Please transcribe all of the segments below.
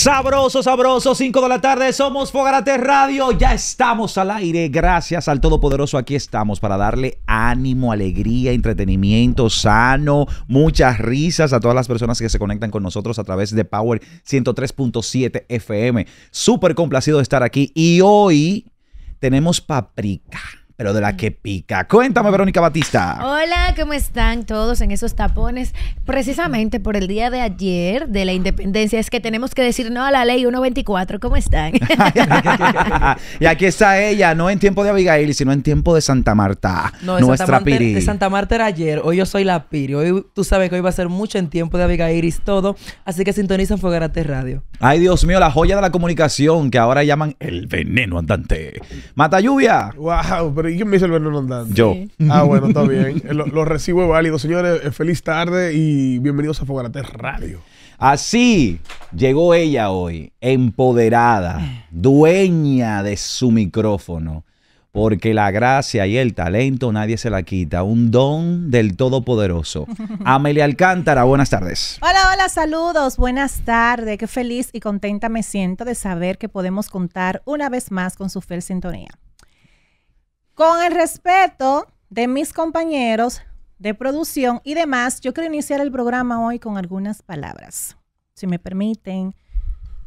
Sabroso, sabroso, 5 de la tarde, somos Fogarate Radio, ya estamos al aire, gracias al Todopoderoso, aquí estamos para darle ánimo, alegría, entretenimiento sano, muchas risas a todas las personas que se conectan con nosotros a través de Power 103.7 FM. Súper complacido de estar aquí y hoy tenemos paprika pero de la que pica. Cuéntame, Verónica Batista. Hola, ¿cómo están todos en esos tapones? Precisamente por el día de ayer de la independencia es que tenemos que decir no a la ley 124. ¿Cómo están? y aquí está ella, no en tiempo de Abigail, sino en tiempo de Santa Marta, nuestra Piri. De Santa Marta era ayer, hoy yo soy la Piri. Hoy tú sabes que hoy va a ser mucho en tiempo de Abigail todo, así que en Fogarate Radio. Ay, Dios mío, la joya de la comunicación que ahora llaman el veneno andante. Mata lluvia. Wow, ¿Y quién me dice el Vernon Andante? Yo. Ah, bueno, está bien. Eh, lo, recibo válido, señores. Eh, feliz tarde y bienvenidos a Fogarate Radio. Así llegó ella hoy, empoderada, dueña de su micrófono, porque la gracia y el talento nadie se la quita, un don del Todopoderoso. Amelia Alcántara, buenas tardes. Hola, hola, saludos, buenas tardes. Qué feliz y contenta me siento de saber que podemos contar una vez más con su fiel sintonía. Con el respeto de mis compañeros de producción y demás, yo quiero iniciar el programa hoy con algunas palabras, si me permiten,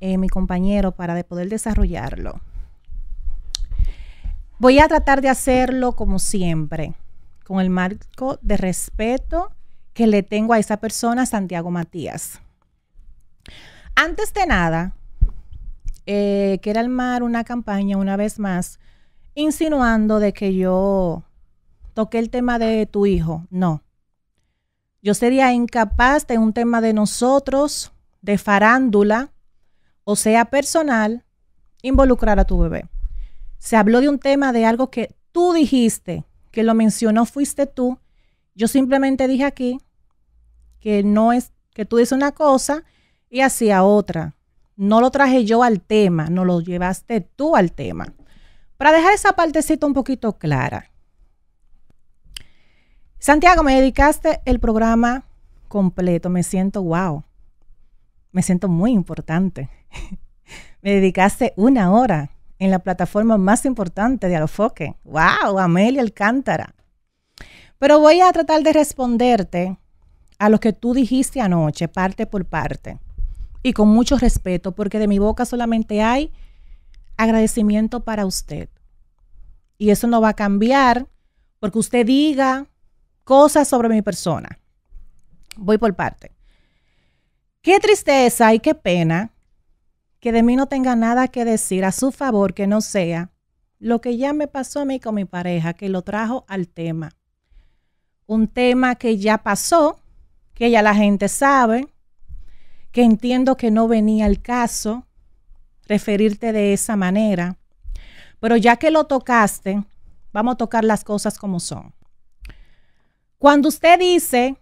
eh, mi compañero, para poder desarrollarlo. Voy a tratar de hacerlo como siempre, con el marco de respeto que le tengo a esa persona, Santiago Matías. Antes de nada, quiero eh, que una campaña una vez más insinuando de que yo toqué el tema de tu hijo. No. Yo sería incapaz de un tema de nosotros, de farándula, o sea, personal, involucrar a tu bebé. Se habló de un tema de algo que tú dijiste, que lo mencionó fuiste tú. Yo simplemente dije aquí que no es que tú dices una cosa y hacía otra. No lo traje yo al tema, no lo llevaste tú al tema. Para dejar esa partecita un poquito clara. Santiago, me dedicaste el programa completo. Me siento wow. Me siento muy importante. me dedicaste una hora en la plataforma más importante de Alofoque. ¡Wow! Amelia Alcántara. Pero voy a tratar de responderte a lo que tú dijiste anoche, parte por parte. Y con mucho respeto, porque de mi boca solamente hay agradecimiento para usted y eso no va a cambiar porque usted diga cosas sobre mi persona. Voy por parte. Qué tristeza y qué pena que de mí no tenga nada que decir a su favor que no sea lo que ya me pasó a mí con mi pareja, que lo trajo al tema. Un tema que ya pasó, que ya la gente sabe, que entiendo que no venía el caso referirte de esa manera, pero ya que lo tocaste, vamos a tocar las cosas como son. Cuando usted dice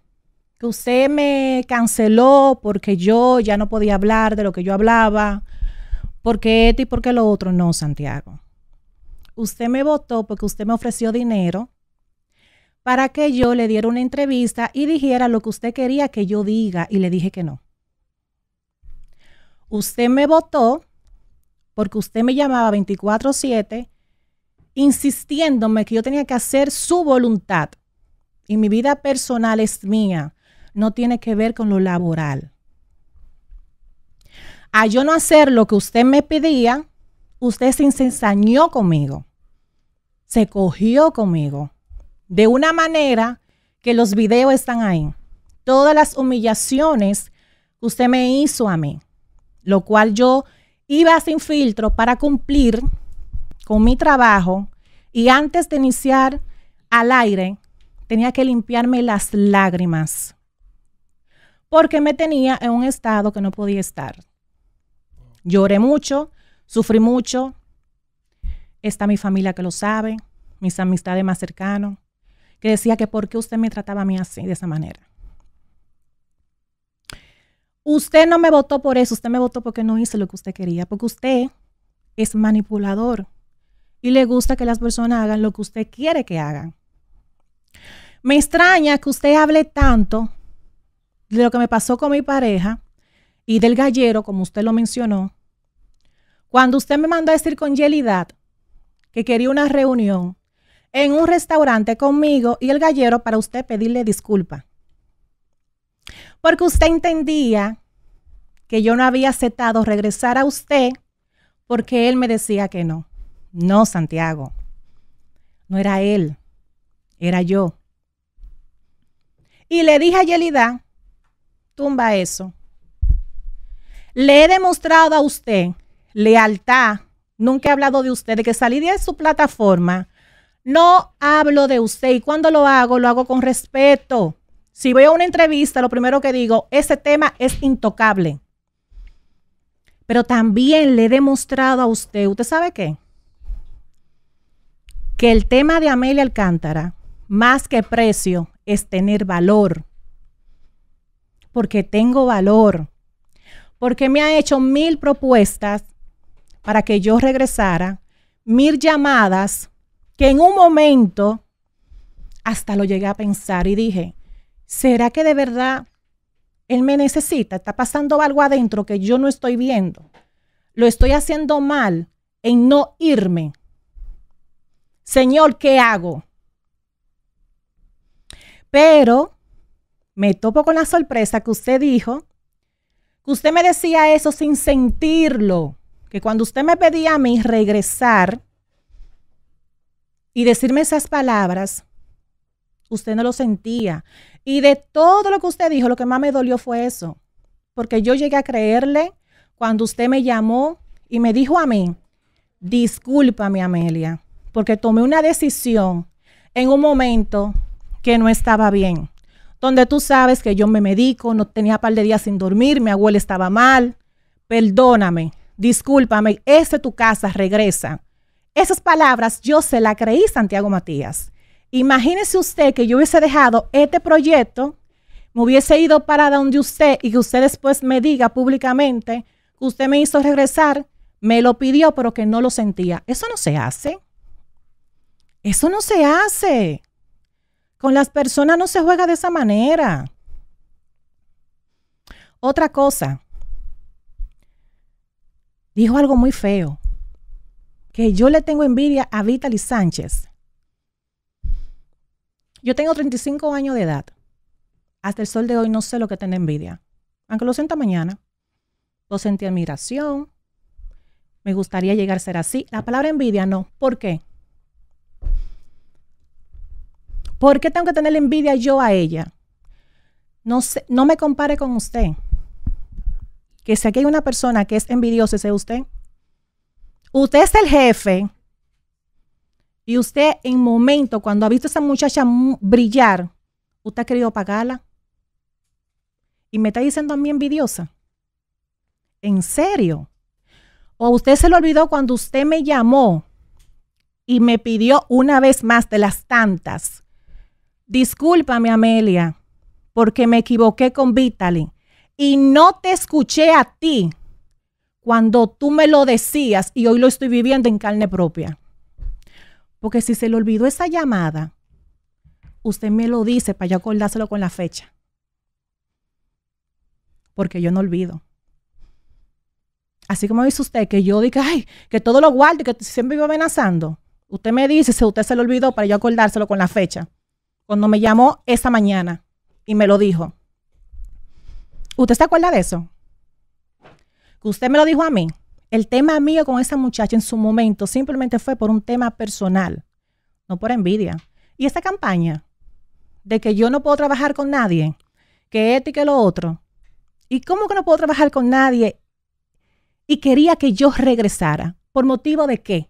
que usted me canceló porque yo ya no podía hablar de lo que yo hablaba, porque esto y porque lo otro, no, Santiago. Usted me votó porque usted me ofreció dinero para que yo le diera una entrevista y dijera lo que usted quería que yo diga y le dije que no. Usted me votó porque usted me llamaba 24/7 insistiéndome que yo tenía que hacer su voluntad. Y mi vida personal es mía, no tiene que ver con lo laboral. A yo no hacer lo que usted me pedía, usted se ensañó conmigo, se cogió conmigo, de una manera que los videos están ahí. Todas las humillaciones que usted me hizo a mí, lo cual yo iba sin filtro para cumplir con mi trabajo y antes de iniciar al aire tenía que limpiarme las lágrimas porque me tenía en un estado que no podía estar. Lloré mucho, sufrí mucho. Está mi familia que lo sabe, mis amistades más cercanas, que decía que por qué usted me trataba a mí así, de esa manera. Usted no me votó por eso, usted me votó porque no hice lo que usted quería, porque usted es manipulador y le gusta que las personas hagan lo que usted quiere que hagan. Me extraña que usted hable tanto de lo que me pasó con mi pareja y del gallero, como usted lo mencionó, cuando usted me mandó a decir con yelidad que quería una reunión en un restaurante conmigo y el gallero para usted pedirle disculpa porque usted entendía que yo no había aceptado regresar a usted porque él me decía que no. No, Santiago, no era él, era yo. Y le dije a Yelida, tumba eso. Le he demostrado a usted lealtad. Nunca he hablado de usted, de que salí de su plataforma. No hablo de usted y cuando lo hago, lo hago con respeto. Si voy a una entrevista, lo primero que digo, ese tema es intocable. Pero también le he demostrado a usted, ¿usted sabe qué? Que el tema de Amelia Alcántara, más que precio, es tener valor. Porque tengo valor. Porque me ha hecho mil propuestas para que yo regresara, mil llamadas que en un momento hasta lo llegué a pensar y dije, ¿será que de verdad él me necesita? Está pasando algo adentro que yo no estoy viendo. Lo estoy haciendo mal en no irme. Señor, ¿qué hago? Pero me topo con la sorpresa que usted dijo, que usted me decía eso sin sentirlo, que cuando usted me pedía a mí regresar y decirme esas palabras, usted no lo sentía. Y de todo lo que usted dijo, lo que más me dolió fue eso, porque yo llegué a creerle cuando usted me llamó y me dijo a mí, discúlpame Amelia, porque tomé una decisión en un momento que no estaba bien, donde tú sabes que yo me medico, no tenía par de días sin dormir, mi abuela estaba mal, perdóname, discúlpame, es este es tu casa, regresa. Esas palabras yo se las creí, Santiago Matías. Imagínese usted que yo hubiese dejado este proyecto, me hubiese ido para donde usted y que usted después me diga públicamente que usted me hizo regresar, me lo pidió, pero que no lo sentía. Eso no se hace. Eso no se hace. Con las personas no se juega de esa manera. Otra cosa, dijo algo muy feo, que yo le tengo envidia a Vitaly Sánchez. Yo tengo 35 años de edad. Hasta el sol de hoy no sé lo que tiene envidia. Aunque lo sienta mañana. Lo sentí admiración. Me gustaría llegar a ser así. La palabra envidia no. ¿Por qué? ¿Por qué tengo que tener envidia yo a ella? No, no me compare con usted. Que si aquí hay una persona que es envidiosa, sea usted. Usted es el jefe y usted en momento, cuando ha visto a esa muchacha brillar, usted ha querido pagarla. Y me está diciendo a mí envidiosa. ¿En serio? ¿O usted se lo olvidó cuando usted me llamó y me pidió una vez más de las tantas? Discúlpame, Amelia, porque me equivoqué con Vitaly y no te escuché a ti cuando tú me lo decías y hoy lo estoy viviendo en carne propia. Porque si se le olvidó esa llamada, usted me lo dice para yo acordárselo con la fecha. Porque yo no olvido. Así como dice usted que yo diga, ay, que todo lo guarde, que siempre vivo amenazando. Usted me dice si usted se lo olvidó para yo acordárselo con la fecha. Cuando me llamó esa mañana y me lo dijo. ¿Usted se acuerda de eso? Que usted me lo dijo a mí. El tema mío con esa muchacha en su momento simplemente fue por un tema personal, no por envidia. Y esa campaña de que yo no puedo trabajar con nadie, que este y que lo otro. ¿Y cómo que no puedo trabajar con nadie? Y quería que yo regresara. ¿Por motivo de qué?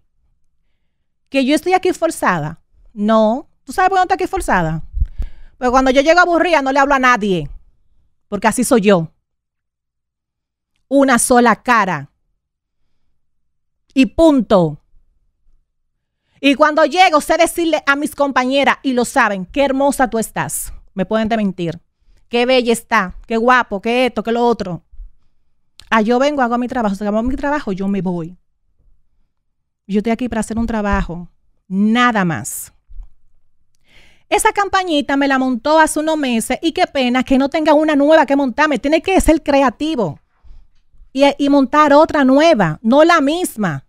¿Que yo estoy aquí forzada? No. ¿Tú sabes por qué no estoy aquí forzada? Pero pues cuando yo llego aburrida no le hablo a nadie. Porque así soy yo. Una sola cara. Y punto. Y cuando llego, sé decirle a mis compañeras, y lo saben, qué hermosa tú estás. Me pueden de mentir. Qué bella está, qué guapo, qué esto, qué lo otro. Ah, yo vengo, hago mi trabajo. Se mi trabajo, yo me voy. Yo estoy aquí para hacer un trabajo. Nada más. Esa campañita me la montó hace unos meses y qué pena que no tenga una nueva que montarme. Tiene que ser creativo y, montar otra nueva, no la misma.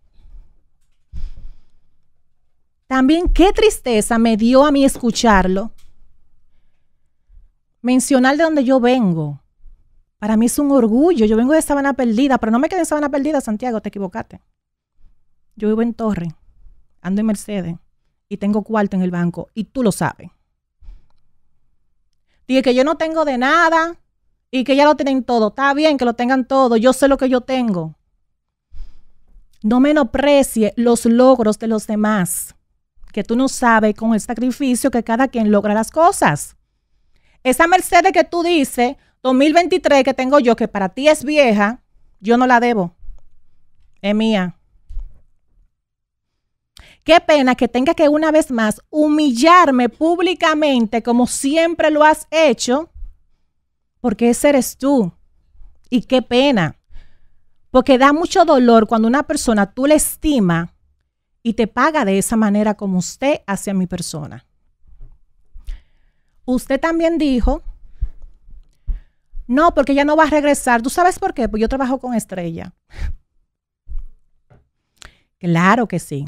También qué tristeza me dio a mí escucharlo. Mencionar de donde yo vengo. Para mí es un orgullo. Yo vengo de Sabana Perdida, pero no me quedé en Sabana Perdida, Santiago, te equivocaste. Yo vivo en Torre, ando en Mercedes y tengo cuarto en el banco y tú lo sabes. Dije que yo no tengo de nada, y que ya lo tienen todo. Está bien que lo tengan todo, yo sé lo que yo tengo. No menosprecie los logros de los demás, que tú no sabes con el sacrificio que cada quien logra las cosas. Esa Mercedes que tú dices, 2023 que tengo yo, que para ti es vieja, yo no la debo. Es mía. Qué pena que tenga que una vez más humillarme públicamente como siempre lo has hecho porque ese eres tú. Y qué pena. Porque da mucho dolor cuando una persona tú la estima y te paga de esa manera como usted hacia mi persona. Usted también dijo, no, porque ya no va a regresar. ¿Tú sabes por qué? Pues yo trabajo con estrella. Claro que sí.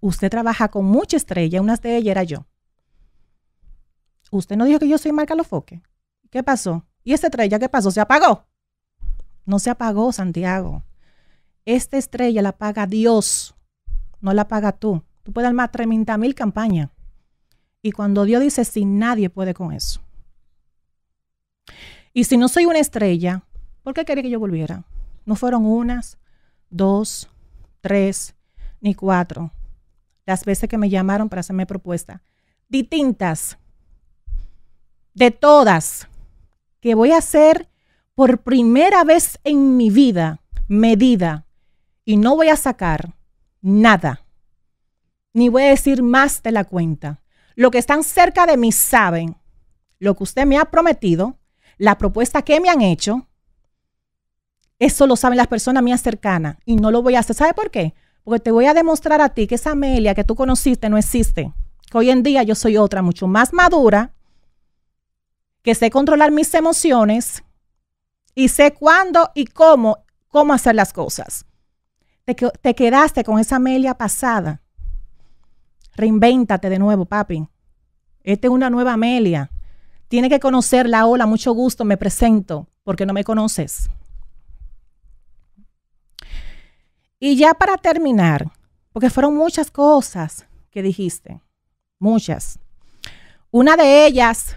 Usted trabaja con mucha estrella. Una de ellas era yo. Usted no dijo que yo soy Marca Lofoque. ¿Qué pasó? ¿Y esta estrella qué pasó? ¿Se apagó? No se apagó, Santiago. Esta estrella la paga Dios, no la paga tú. Tú puedes armar 30 mil campañas. Y cuando Dios dice, sí, nadie puede con eso. Y si no soy una estrella, ¿por qué quería que yo volviera? No fueron unas, dos, tres, ni cuatro. Las veces que me llamaron para hacerme propuesta. Distintas. De todas que voy a hacer por primera vez en mi vida medida y no voy a sacar nada, ni voy a decir más de la cuenta. Lo que están cerca de mí saben lo que usted me ha prometido, la propuesta que me han hecho. Eso lo saben las personas mías cercanas y no lo voy a hacer. ¿Sabe por qué? Porque te voy a demostrar a ti que esa Amelia que tú conociste no existe. Que hoy en día yo soy otra mucho más madura, que sé controlar mis emociones y sé cuándo y cómo, cómo hacer las cosas. Te, te quedaste con esa Amelia pasada. Reinvéntate de nuevo, papi. Esta es una nueva Amelia. Tiene que conocer la ola mucho gusto, me presento, porque no me conoces. Y ya para terminar, porque fueron muchas cosas que dijiste, muchas. Una de ellas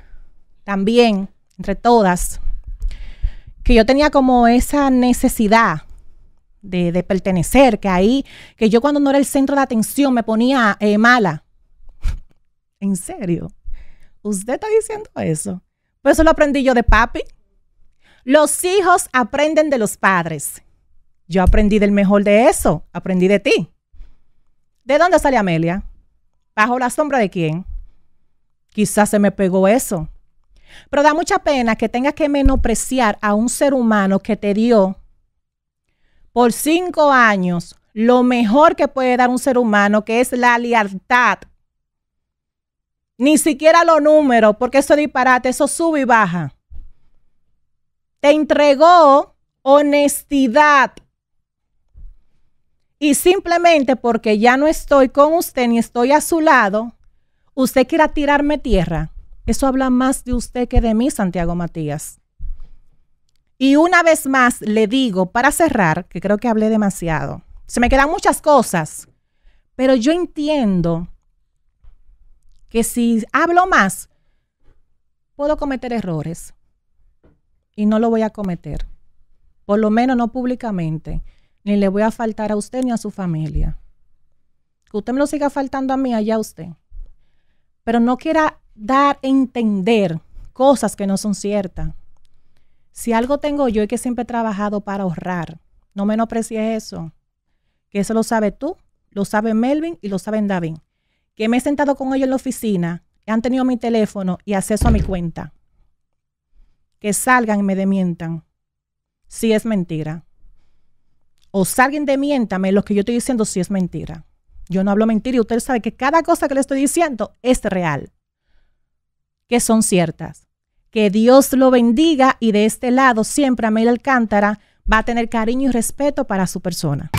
también, entre todas, que yo tenía como esa necesidad de, pertenecer, que ahí, que yo cuando no era el centro de atención me ponía eh, mala. ¿En serio? ¿Usted está diciendo eso? Pues eso lo aprendí yo de papi. Los hijos aprenden de los padres. Yo aprendí del mejor de eso, aprendí de ti. ¿De dónde sale Amelia? ¿Bajo la sombra de quién? Quizás se me pegó eso. Pero da mucha pena que tengas que menospreciar a un ser humano que te dio por cinco años lo mejor que puede dar un ser humano, que es la lealtad. Ni siquiera los números, porque eso disparate, eso sube y baja. Te entregó honestidad. Y simplemente porque ya no estoy con usted ni estoy a su lado, usted quiera tirarme tierra. Eso habla más de usted que de mí, Santiago Matías. Y una vez más le digo, para cerrar, que creo que hablé demasiado, se me quedan muchas cosas, pero yo entiendo que si hablo más, puedo cometer errores y no lo voy a cometer, por lo menos no públicamente, ni le voy a faltar a usted ni a su familia. Que usted me lo siga faltando a mí, allá usted. Pero no quiera dar a entender cosas que no son ciertas. Si algo tengo yo y que siempre he trabajado para ahorrar. No menosprecie eso. Que eso lo sabe tú, lo sabe Melvin y lo saben Davin. Que me he sentado con ellos en la oficina, han tenido mi teléfono y acceso a mi cuenta. Que salgan y me demientan. Si es mentira. O salgan demiéntame lo que yo estoy diciendo si es mentira. Yo no hablo mentira y usted sabe que cada cosa que le estoy diciendo es real que son ciertas. Que Dios lo bendiga y de este lado siempre Amel Alcántara va a tener cariño y respeto para su persona.